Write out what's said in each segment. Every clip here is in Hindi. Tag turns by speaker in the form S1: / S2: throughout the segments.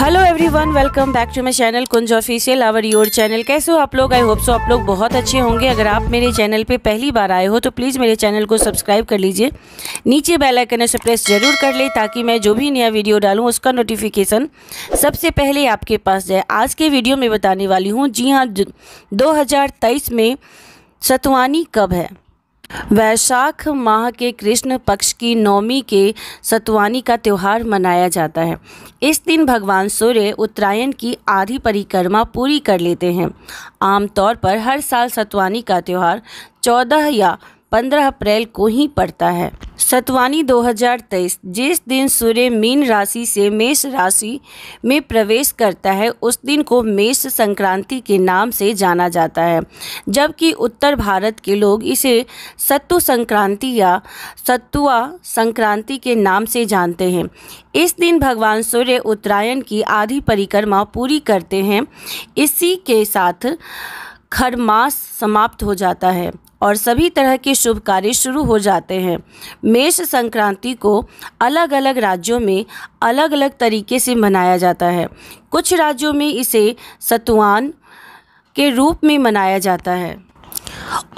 S1: hello everyone welcome back to my channel Kunj official our your channel कैसे हो आप लोग आई होप सो आप लोग बहुत अच्छे होंगे अगर आप मेरे चैनल पे पहली बार आए हो तो प्लीज़ मेरे चैनल को सब्सक्राइब कर लीजिए नीचे बेल आइकन से प्रेस जरूर कर ले ताकि मैं जो भी नया वीडियो डालूँ उसका नोटिफिकेशन सबसे पहले आपके पास जाए आज के वीडियो में बताने वाली हूँ जी हाँ दो में सतवानी कब है वैशाख माह के कृष्ण पक्ष की नवमी के सतवानी का त्यौहार मनाया जाता है इस दिन भगवान सूर्य उत्तरायण की आधी परिक्रमा पूरी कर लेते हैं आमतौर पर हर साल सतवानी का त्यौहार चौदह या पंद्रह अप्रैल को ही पड़ता है सतवानी 2023 जिस दिन सूर्य मीन राशि से मेष राशि में प्रवेश करता है उस दिन को मेष संक्रांति के नाम से जाना जाता है जबकि उत्तर भारत के लोग इसे सत्तु संक्रांति या सत्तुआ संक्रांति के नाम से जानते हैं इस दिन भगवान सूर्य उत्तरायण की आधी परिक्रमा पूरी करते हैं इसी के साथ खरमास समाप्त हो जाता है और सभी तरह के शुभ कार्य शुरू हो जाते हैं मेष संक्रांति को अलग अलग राज्यों में अलग अलग तरीके से मनाया जाता है कुछ राज्यों में इसे सतुआन के रूप में मनाया जाता है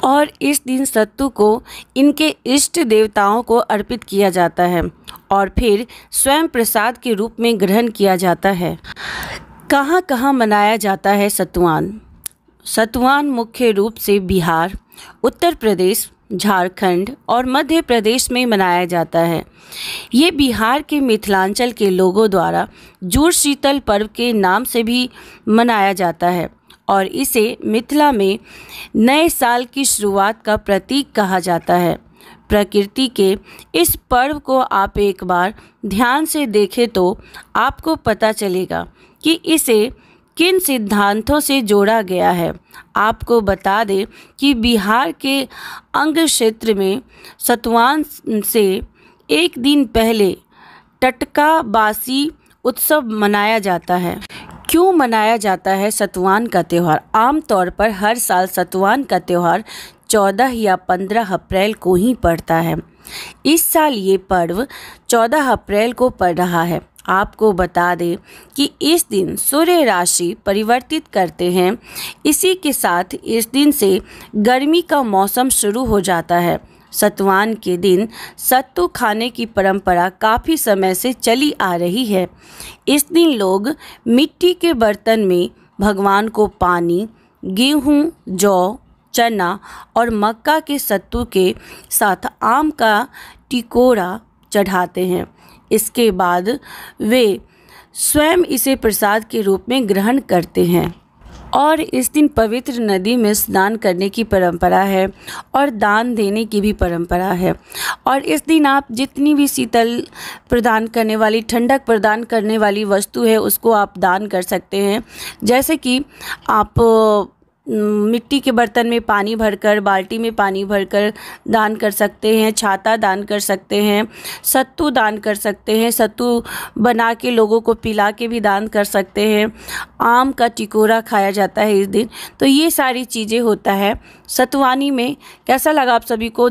S1: और इस दिन सत्तू को इनके इष्ट देवताओं को अर्पित किया जाता है और फिर स्वयं प्रसाद के रूप में ग्रहण किया जाता है कहाँ कहाँ मनाया जाता है सतुआन सतुआन मुख्य रूप से बिहार उत्तर प्रदेश झारखंड और मध्य प्रदेश में मनाया जाता है ये बिहार के मिथिलांचल के लोगों द्वारा जूड़ शीतल पर्व के नाम से भी मनाया जाता है और इसे मिथिला में नए साल की शुरुआत का प्रतीक कहा जाता है प्रकृति के इस पर्व को आप एक बार ध्यान से देखें तो आपको पता चलेगा कि इसे किन सिद्धांतों से जोड़ा गया है आपको बता दें कि बिहार के अंग क्षेत्र में सतवान से एक दिन पहले टटका बासी उत्सव मनाया जाता है क्यों मनाया जाता है सतवान का त्यौहार आमतौर पर हर साल सतवान का त्यौहार 14 या 15 अप्रैल को ही पड़ता है इस साल ये पर्व 14 अप्रैल को पड़ रहा है आपको बता दें कि इस दिन सूर्य राशि परिवर्तित करते हैं इसी के साथ इस दिन से गर्मी का मौसम शुरू हो जाता है सतवान के दिन सत्तू खाने की परंपरा काफ़ी समय से चली आ रही है इस दिन लोग मिट्टी के बर्तन में भगवान को पानी गेहूँ जौ चना और मक्का के सत्तू के साथ आम का टिकोड़ा चढ़ाते हैं इसके बाद वे स्वयं इसे प्रसाद के रूप में ग्रहण करते हैं और इस दिन पवित्र नदी में स्नान करने की परंपरा है और दान देने की भी परंपरा है और इस दिन आप जितनी भी शीतल प्रदान करने वाली ठंडक प्रदान करने वाली वस्तु है उसको आप दान कर सकते हैं जैसे कि आप मिट्टी के बर्तन में पानी भरकर बाल्टी में पानी भरकर दान कर सकते हैं छाता दान कर सकते हैं सत्तू दान कर सकते हैं सत्तू बना के लोगों को पिला के भी दान कर सकते हैं आम का टिकोरा खाया जाता है इस दिन तो ये सारी चीज़ें होता है सतवानी में कैसा लगा आप सभी को